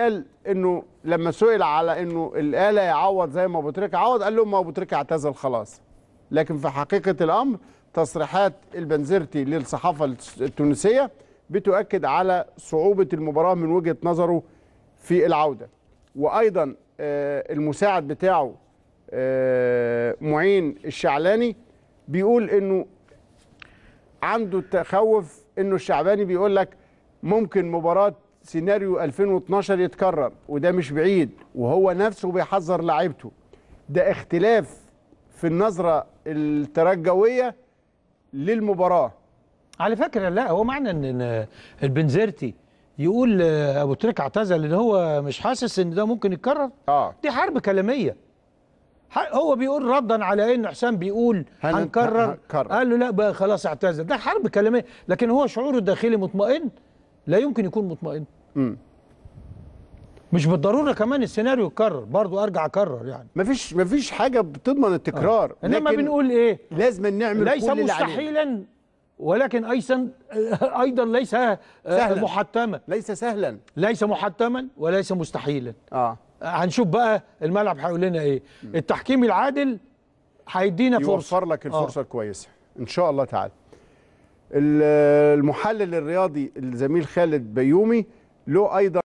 قال انه لما سئل على انه الاله يعوض زي ما ابو تريكه عوض قال لهم ما ابو تريكه اعتزل خلاص لكن في حقيقه الامر تصريحات البنزرتي للصحافه التونسيه بتؤكد على صعوبه المباراه من وجهه نظره في العوده وايضا آه، المساعد بتاعه آه، معين الشعلاني بيقول انه عنده تخوف انه الشعباني بيقول لك ممكن مباراه سيناريو 2012 يتكرر وده مش بعيد وهو نفسه بيحذر لعيبته ده اختلاف في النظره الترجويه للمباراه على فكره لا هو معنى ان البنزرتي يقول ابو تريك اعتزل ان هو مش حاسس ان ده ممكن يتكرر آه. دي حرب كلاميه هو بيقول ردا على ان حسام بيقول هنكرر قال له لا بقى خلاص اعتزل ده حرب كلاميه لكن هو شعوره الداخلي مطمئن لا يمكن يكون مطمئن امم مش بالضروره كمان السيناريو يتكرر برضو ارجع اكرر يعني مفيش مفيش حاجه بتضمن التكرار آه. انما بنقول ايه لازم نعمل ليس كل مستحيلا ولكن ايضا ايضا ليس آه، سهلا. محتما ليس سهلا ليس محتما وليس مستحيلا اه, آه، هنشوف بقى الملعب هيقول لنا ايه م. التحكيم العادل هيدينا فرصه يوفر لك الفرصه آه. الكويسه ان شاء الله تعالى المحلل الرياضي الزميل خالد بيومي له ايضا